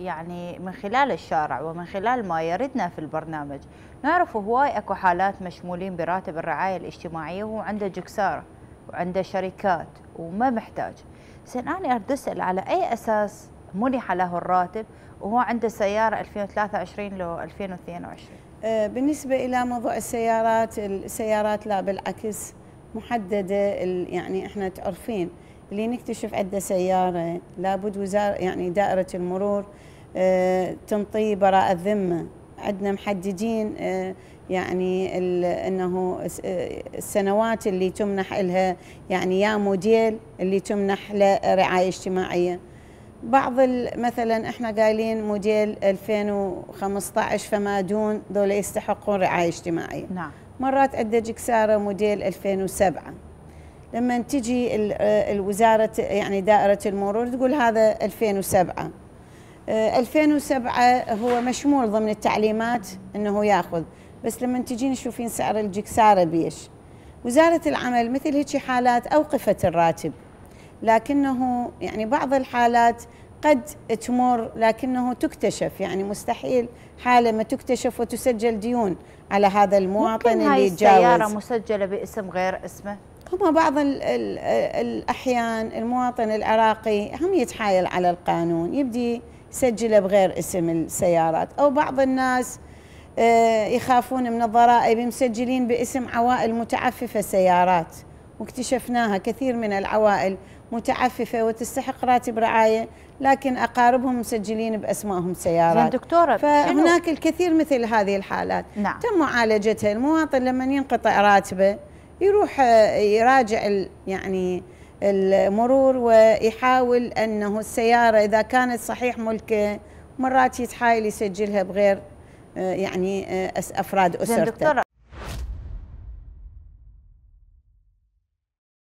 يعني من خلال الشارع ومن خلال ما يردنا في البرنامج نعرف هواي اكو حالات مشمولين براتب الرعاية الاجتماعية وهو عنده جكسارة وعنده شركات وما محتاج زين أنا اريد أسأل على أي أساس منح له الراتب وهو عنده سيارة 2023 لو 2022 أه، بالنسبة إلى موضوع السيارات السيارات لا بالعكس محددة يعني إحنا تعرفين اللي نكتشف عنده سيارة لابد وزارة يعني دائرة المرور آه، تنطي براءة ذمة عندنا محددين آه، يعني انه آه، السنوات اللي تمنح لها يعني يا موديل اللي تمنح له رعايه اجتماعيه بعض مثلا احنا قايلين موديل 2015 فما دون دول يستحقون رعايه اجتماعيه نعم مرات عندك ساره موديل 2007 لما تجي الوزاره يعني دائره المرور تقول هذا 2007 2007 آه، هو مشمول ضمن التعليمات انه ياخذ بس لما تجين تشوفين سعر الجكساره بيش وزاره العمل مثل هيك حالات اوقفت الراتب لكنه يعني بعض الحالات قد تمر لكنه تكتشف يعني مستحيل حالة ما تكتشف وتسجل ديون على هذا المواطن ممكن اللي يتجاوز السيارة مسجلة باسم غير اسمه هما بعض الـ الـ الأحيان المواطن العراقي هم يتحايل على القانون يبدي سجله بغير اسم السيارات أو بعض الناس آه، يخافون من الضرائب مسجلين باسم عوائل متعففة سيارات واكتشفناها كثير من العوائل متعففة وتستحق راتب رعاية لكن أقاربهم مسجلين بأسمائهم سيارات دكتورة فهناك الكثير مثل هذه الحالات نعم. تم معالجتها المواطن لما ينقطع راتبه يروح آه، يراجع يعني المرور ويحاول أنه السيارة إذا كانت صحيح ملكه مرات يتحايل يسجلها بغير آه، يعني آه، أفراد أسرته